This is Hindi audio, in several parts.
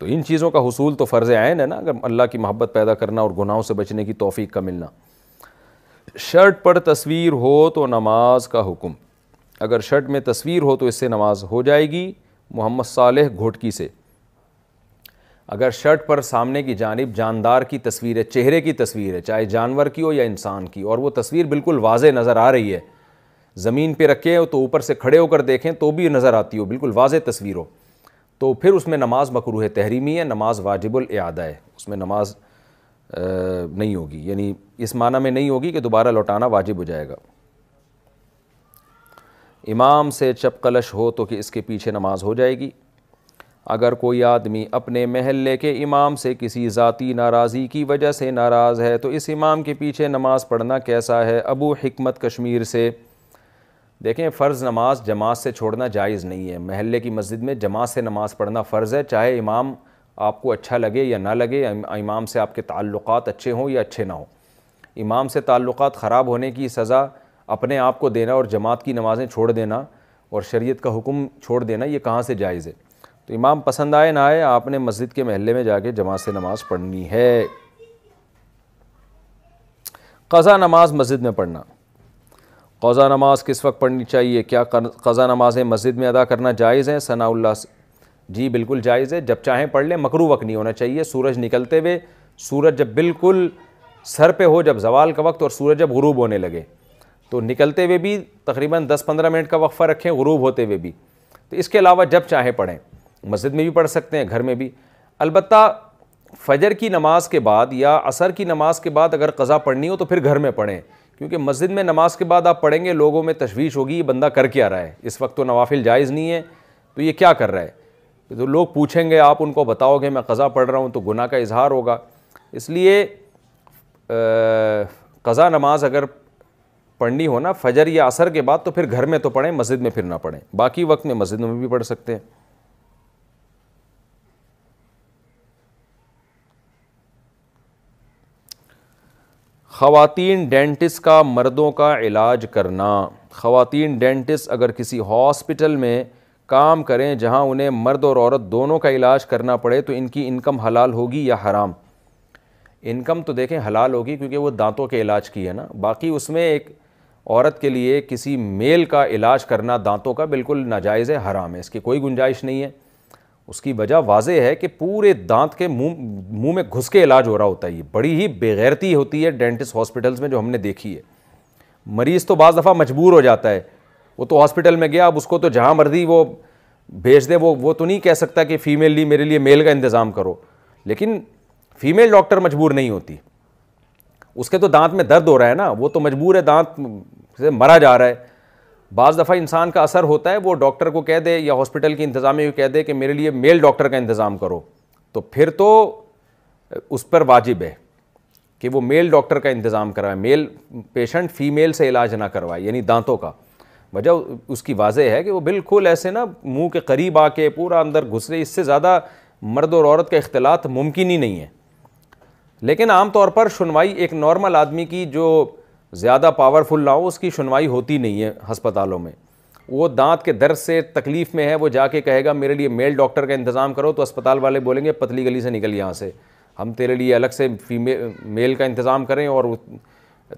तो इन चीज़ों का हसूल तो फ़र्ज़ आयन है ना अगर अल्लाह की मोहब्बत पैदा करना और गुनाहों से बचने की तोफ़ी का मिलना शर्ट पर तस्वीर हो तो नमाज का हुक्म अगर शर्ट में तस्वीर हो तो इससे नमाज हो जाएगी मोहम्मद सालह घोटकी से अगर शर्ट पर सामने की जानब जानदार की तस्वीर है चेहरे की तस्वीर है चाहे जानवर की हो या इंसान की और वो तस्वीर बिल्कुल वाज नज़र आ रही है ज़मीन पे रखे हो तो ऊपर से खड़े होकर देखें तो भी नज़र आती हो बिल्कुल वाज तस्वीर हो तो फिर उसमें नमाज मकरू है तहरीमी है नमाज वाजिबुल इदा है उसमें नमाज नहीं होगी यानी इस माना में नहीं होगी कि दोबारा लौटाना वाजिब हो जाएगा इमाम से चप कलश हो तो कि इसके पीछे नमाज हो जाएगी अगर कोई आदमी अपने महल्ले के इमाम से किसी ज़ाती नाराज़ी की वजह से नाराज़ है तो इस इमाम के पीछे नमाज़ पढ़ना कैसा है अबू हमत कश्मीर से देखें फ़र्ज़ नमाज जमात से छोड़ना जायज़ नहीं है महल की मस्जिद में जमात से नमाज़ पढ़ना फ़र्ज़ है चाहे इमाम आपको अच्छा लगे या ना लगे इमाम से आपके ताल्लुक़ अच्छे हों या अच्छे ना हों इमाम से ताल्लुक़ ख़राब होने की सज़ा अपने आप को देना और जमात की नमाज़ें छोड़ देना और शरीयत का हुक्म छोड़ देना ये कहाँ से जायज़ है तो इमाम पसंद आए ना आए आपने मस्जिद के महल में जाके जमात से नमाज़ पढ़नी है कज़ा नमाज मस्जिद में पढ़ना कौज़ा नमाज़ किस वक्त पढ़नी चाहिए क्या कज़ा नमाज़ें मस्जिद में अदा करना जायज़ है सनाउल्ला जी बिल्कुल जायज़ है जब चाहें पढ़ लें मकरू वक्त नहीं होना चाहिए सूरज निकलते हुए सूरज जब बिल्कुल सर पे हो जब जवाल का वक्त और सूरज जब गरूब होने लगे तो निकलते हुए भी तकरीबन 10-15 मिनट का वक्फ़ा रखें गरूब होते हुए भी तो इसके अलावा जब चाहें पढ़ें मस्जिद में भी पढ़ सकते हैं घर में भी अलबत् फ़जर की नमाज़ के बाद या असर की नमाज़ के बाद अगर कज़ा पढ़नी हो तो फिर घर में पढ़ें क्योंकि मस्जिद में नमाज के बाद आप पढ़ेंगे लोगों में तशवीश होगी ये बंदा कर क्या रहा है इस वक्त तो नवाफिल जायज़ नहीं है तो ये क्या कर रहा है तो लोग पूछेंगे आप उनको बताओगे मैं कज़ा पढ़ रहा हूँ तो गुना का इजहार होगा इसलिए कज़ा नमाज अगर पढ़नी हो ना फजर या असर के बाद तो फिर घर में तो पढ़ें मस्जिद में फिर ना पढ़ें बाकी वक्त में मस्जिद में भी पढ़ सकते हैं ख़वातीन डेंटिस का मर्दों का इलाज करना ख़वातीन डेंटिस्ट अगर किसी हॉस्पिटल में काम करें जहां उन्हें मर्द और औरत दोनों का इलाज करना पड़े तो इनकी इनकम हलाल होगी या हराम इनकम तो देखें हलाल होगी क्योंकि वो दांतों के इलाज की है ना बाकी उसमें एक औरत के लिए किसी मेल का इलाज करना दांतों का बिल्कुल नाजायज़ है हराम है इसकी कोई गुंजाइश नहीं है उसकी वजह वाजह है कि पूरे दांत के मुंह मुंह में घुस के इलाज हो रहा होता है ये बड़ी ही बेगैरती होती है डेंटिस्ट हॉस्पिटल्स में जो हमने देखी है मरीज़ तो बज़ दफ़ा मजबूर हो जाता है वो तो हॉस्पिटल में गया अब उसको तो जहाँ मर्जी वो भेज दे वो वो तो नहीं कह सकता कि फ़ीमेल ली मेरे लिए मेल का इंतज़ाम करो लेकिन फ़ीमेल डॉक्टर मजबूर नहीं होती उसके तो दांत में दर्द हो रहा है ना वो तो मजबूर है दांत से मरा जा रहा है बज़ दफ़ा इंसान का असर होता है वो डॉक्टर को कह दे या हॉस्पिटल की इंतज़ामिया को कह दे कि मेरे लिए मेल डॉक्टर का इंतज़ाम करो तो फिर तो उस पर वाजिब है कि वो मेल डॉक्टर का इंतज़ाम करवाए मेल पेशेंट फ़ीमेल से इलाज ना करवाए यानी दांतों का वजह उसकी वाजह है कि वो बिल्कुल ऐसे ना मुँह के करीब आके पूरा अंदर घुसरे इससे ज़्यादा मर्द और औरत का अख्तिलात मुमकिन ही नहीं है लेकिन आम तौर पर सुनवाई एक नॉर्मल आदमी की जो ज़्यादा पावरफुल ना हो उसकी सुनवाई होती नहीं है हस्पतालों में वो दांत के दर्द से तकलीफ़ में है वो जाके कहेगा मेरे लिए मेल डॉक्टर का इंतज़ाम करो तो अस्पताल वाले बोलेंगे पतली गली से निकल यहाँ से हम तेरे लिए अलग से फीमेल मेल का इंतज़ाम करें और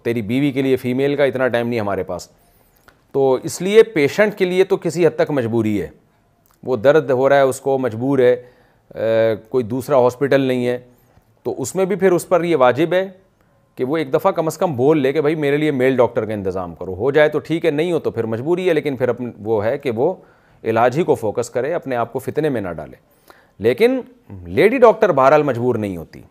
तेरी बीवी के लिए फ़ीमेल का इतना टाइम नहीं हमारे पास तो इसलिए पेशेंट के लिए तो किसी हद तक मजबूरी है वो दर्द हो रहा है उसको मजबूर है आ, कोई दूसरा हॉस्पिटल नहीं है तो उसमें भी फिर उस पर ये वाजिब है कि वो एक दफ़ा कम अज़ कम बोल ले कि भाई मेरे लिए मेल डॉक्टर का इंतज़ाम करो हो जाए तो ठीक है नहीं हो तो फिर मजबूरी है लेकिन फिर अपन वो है कि वो इलाज ही को फोकस करे अपने आप को फितने में ना डाले लेकिन लेडी डॉक्टर बहरहाल मजबूर नहीं होती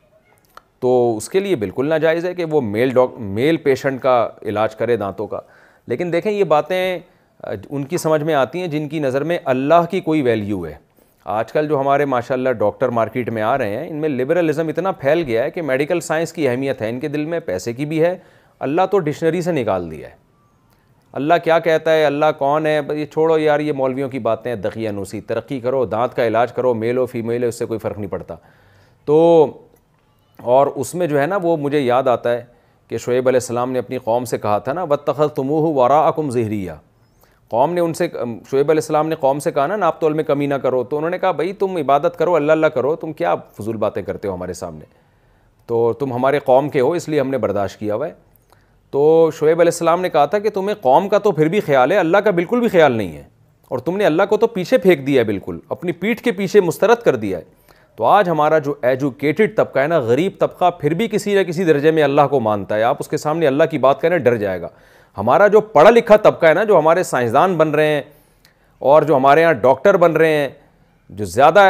तो उसके लिए बिल्कुल नाजायज़ है कि वो मेल डॉक मेल पेशेंट का इलाज करे दांतों का लेकिन देखें ये बातें उनकी समझ में आती हैं जिनकी नज़र में अल्लाह की कोई वैल्यू है आजकल जो हमारे माशाल्लाह डॉक्टर मार्केट में आ रहे हैं इनमें लिबरलिज़म इतना फैल गया है कि मेडिकल साइंस की अहमियत है इनके दिल में पैसे की भी है अल्लाह तो डिक्शनरी से निकाल दिया है अल्लाह क्या कहता है अल्लाह कौन है ये छोड़ो यार ये मौलवियों की बातें दखिया नूसी तरक्की करो दांत का इलाज करो मेल हो फीमेल हो इससे कोई फ़र्क नहीं पड़ता तो और उसमें जो है ना वो मुझे याद आता है कि शुएब आसमाम ने अपनी कौम से कहा था ना वत तखल तमूह अकुम जहरिया कौम ने उनसे शुएब अलैहिस्सलाम ने कौम से कहा ना नाप तोल में कमी ना करो तो उन्होंने कहा भाई तुम इबादत करो अल्लाह अल्लाह करो तुम क्या फजूल बातें करते हो हमारे सामने तो तुम हमारे कौम के हो इसलिए हमने बर्दाश्त किया हुआ है तो शुएब अलैहिस्सलाम ने कहा था कि तुम्हें कौम का तो फिर भी ख्याल है अल्लाह का बिल्कुल भी ख्याल नहीं है और तुमने अल्लाह को तो पीछे फेंक दिया है बिल्कुल अपनी पीठ के पीछे मुस्तरद कर दिया है तो आज हमारा जो एजुकेटेड तबका है ना गरीब तबका फिर भी किसी न किसी दर्जे में अल्लाह को मानता है आप उसके सामने अल्लाह की बात करें डर जाएगा हमारा जो पढ़ा लिखा तबका है ना जो हमारे साइंसदान बन रहे हैं और जो हमारे यहाँ डॉक्टर बन रहे हैं जो ज़्यादा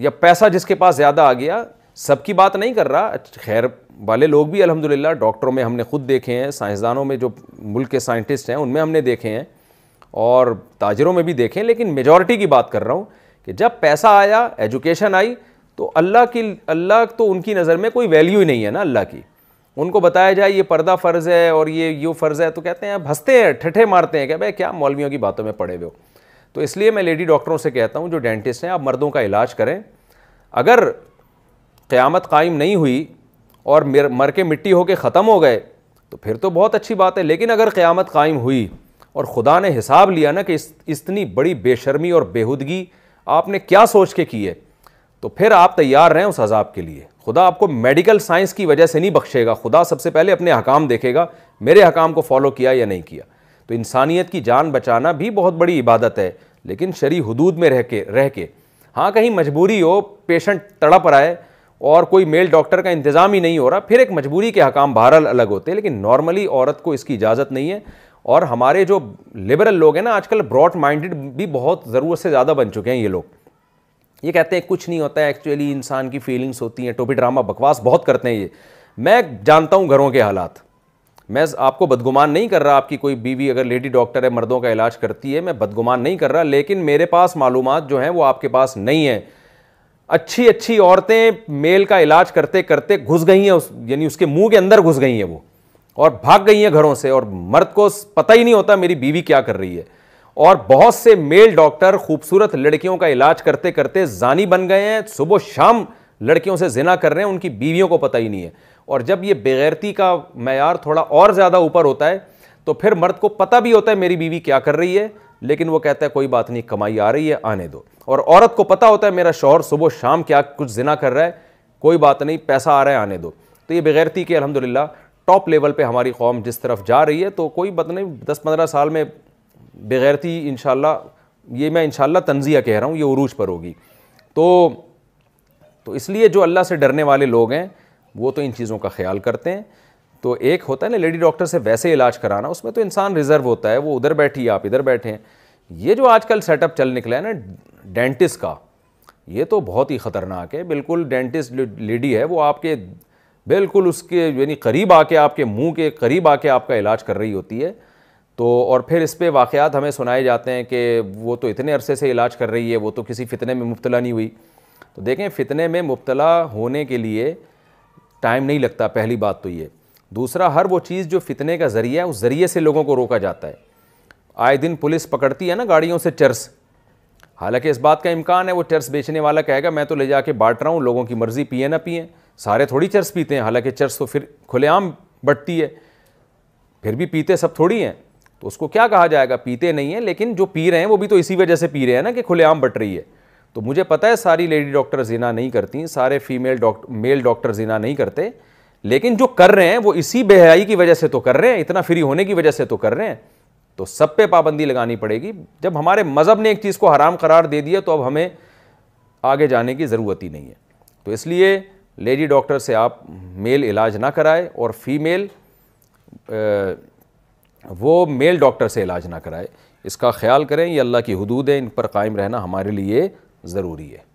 या पैसा जिसके पास ज़्यादा आ गया सबकी बात नहीं कर रहा खैर वाले लोग भी अल्हम्दुलिल्लाह डॉक्टरों में हमने खुद देखे हैं साइंसदानों में जो मुल्क के साइंटिस्ट हैं उनमें हमने देखे हैं और ताजरों में भी देखें लेकिन मेजॉरिटी की बात कर रहा हूँ कि जब पैसा आया एजुकेशन आई तो अल्लाह की अल्लाह तो उनकी नज़र में कोई वैल्यू ही नहीं है ना अल्लाह की उनको बताया जाए ये पर्दा फ़र्ज़ है और ये यूँ फ़र्ज़ है तो कहते हैं अब हंसते हैं ठठे मारते हैं क्या भाई क्या मौलवियों की बातों में पड़े हुए हो तो इसलिए मैं लेडी डॉक्टरों से कहता हूँ जो डेंटिस्ट हैं आप मर्दों का इलाज करें अगर क़्यामत कायम नहीं हुई और मर मर के मिट्टी होके ख़त्म हो गए तो फिर तो बहुत अच्छी बात है लेकिन अगर क़्यामत कायम हुई और ख़ुदा ने हिसाब लिया ना कि इस इतनी बड़ी बेशर्मी और बेहुदगी आपने क्या सोच के की है तो फिर आप तैयार रहें उस अजाब के लिए खुदा आपको मेडिकल साइंस की वजह से नहीं बख्शेगा खुदा सबसे पहले अपने हकाम देखेगा मेरे हकाम को फॉलो किया या नहीं किया तो इंसानियत की जान बचाना भी बहुत बड़ी इबादत है लेकिन शरी हदूद में रह के रह के हाँ कहीं मजबूरी हो पेशेंट तड़प रहा है और कोई मेल डॉक्टर का इंतज़ाम ही नहीं हो रहा फिर एक मजबूरी के हकाम बहरहाल अलग होते हैं लेकिन नॉर्मली औरत को इसकी इजाज़त नहीं है और हमारे जो लिबरल लोग हैं ना आजकल ब्रॉड माइंडेड भी बहुत ज़रूरत से ज़्यादा बन चुके हैं ये लोग ये कहते हैं कुछ नहीं होता है एक्चुअली इंसान की फीलिंग्स होती हैं टोपी ड्रामा बकवास बहुत करते हैं ये मैं जानता हूँ घरों के हालात मैं आपको बदगुमान नहीं कर रहा आपकी कोई बीवी अगर लेडी डॉक्टर है मर्दों का इलाज करती है मैं बदगुमान नहीं कर रहा लेकिन मेरे पास मालूम जो हैं वो आपके पास नहीं है अच्छी अच्छी औरतें मेल का इलाज करते करते घुस गई हैं उस यानी उसके मुंह के अंदर घुस गई हैं वो और भाग गई हैं घरों से और मर्द को पता ही नहीं होता मेरी बीवी क्या कर रही है और बहुत से मेल डॉक्टर खूबसूरत लड़कियों का इलाज करते करते जानी बन गए हैं सुबह शाम लड़कियों से जिना कर रहे हैं उनकी बीवियों को पता ही नहीं है और जब ये बेगैरती का मैार थोड़ा और ज़्यादा ऊपर होता है तो फिर मर्द को पता भी होता है मेरी बीवी क्या कर रही है लेकिन वो कहता है कोई बात नहीं कमाई आ रही है आने दो और औरत को पता होता है मेरा शोहर सुबह शाम क्या कुछ जिना कर रहा है कोई बात नहीं पैसा आ रहा है आने दो तो ये बेगैरती की अलहमदिल्ला टॉप लेवल पे हमारी कौम जिस तरफ जा रही है तो कोई बात नहीं दस पंद्रह साल में बगैरती इन ये मैं इन तंजिया कह रहा हूँ ये उरूज पर होगी तो तो इसलिए जो अल्लाह से डरने वाले लोग हैं वो तो इन चीज़ों का ख्याल करते हैं तो एक होता है ना लेडी डॉक्टर से वैसे इलाज कराना उसमें तो इंसान रिज़र्व होता है वो उधर बैठी आप इधर बैठे हैं ये जो आजकल सेटअप चल निकला है ना डेंटिस्ट का ये तो बहुत ही ख़तरनाक है बिल्कुल डेंटिस्ट लेडी है वो आपके बिल्कुल उसके यानी करीब आके आपके मुंह के करीब आके आपका इलाज कर रही होती है तो और फिर इस पर वाक़ात हमें सुनाए जाते हैं कि वो तो इतने अरसे से इलाज कर रही है वो तो किसी फितने में मुबतला नहीं हुई तो देखें फितने में मुबतला होने के लिए टाइम नहीं लगता पहली बात तो ये दूसरा हर वो चीज़ जो फितने का ज़रिया है उस ज़रिए से लोगों को रोका जाता है आए दिन पुलिस पकड़ती है ना गाड़ियों से चर्स हालांकि इस बात का इम्कान है वो चर्स बेचने वाला कहेगा मैं तो ले जाके बांट रहा हूँ लोगों की मर्ज़ी पिए ना पिए सारे थोड़ी चर्स पीते हैं हालांकि चर्स तो फिर खुलेआम बढ़ती है फिर भी पीते सब थोड़ी हैं तो उसको क्या कहा जाएगा पीते नहीं है लेकिन जो पी रहे हैं वो भी तो इसी वजह से पी रहे हैं ना कि खुलेआम बट रही है तो मुझे पता है सारी लेडी डॉक्टर जिना नहीं करती सारे फीमेल डॉक्टर मेल डॉक्टर जिना नहीं करते लेकिन जो कर रहे हैं वो इसी बेहाई की वजह से तो कर रहे हैं इतना फ्री होने की वजह से तो कर रहे हैं तो सब पे पाबंदी लगानी पड़ेगी जब हमारे मज़हब ने एक चीज़ को हराम करार दे दिया तो अब हमें आगे जाने की ज़रूरत ही नहीं है तो इसलिए लेडी डॉक्टर से आप मेल इलाज ना कराएं और फीमेल वो मेल डॉक्टर से इलाज ना कराए इसका ख्याल करें ये अल्लाह की हदूद है इन पर कायम रहना हमारे लिए ज़रूरी है